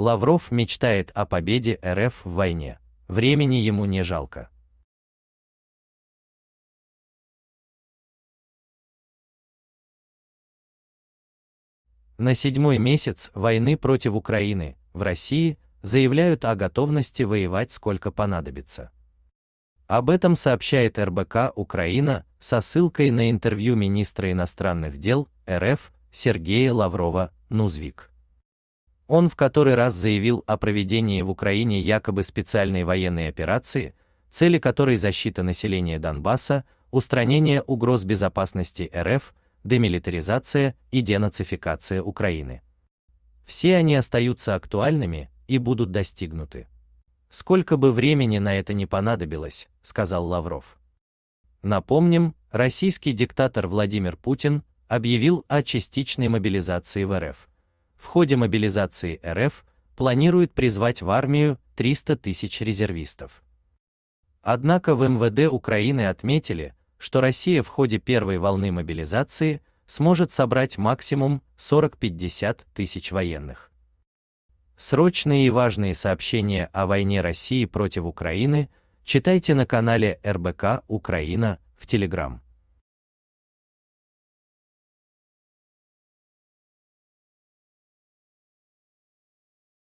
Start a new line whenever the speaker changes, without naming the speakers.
Лавров мечтает о победе РФ в войне, времени ему не жалко.
На седьмой месяц войны против Украины в России заявляют о готовности воевать сколько понадобится. Об этом сообщает РБК Украина со ссылкой на интервью министра иностранных дел РФ Сергея Лаврова Нузвик. Он в который раз заявил о проведении в Украине якобы специальной военной операции, цели которой защита населения Донбасса, устранение угроз безопасности РФ, демилитаризация и денацификация Украины. Все они остаются актуальными и будут достигнуты. Сколько бы времени на это не понадобилось, сказал Лавров. Напомним, российский диктатор Владимир Путин объявил о частичной мобилизации в РФ в ходе мобилизации РФ планирует призвать в армию 300 тысяч резервистов. Однако в МВД Украины отметили, что Россия в ходе первой волны мобилизации сможет собрать максимум 40-50 тысяч военных. Срочные и важные сообщения о войне России против Украины читайте на канале РБК Украина в Телеграм.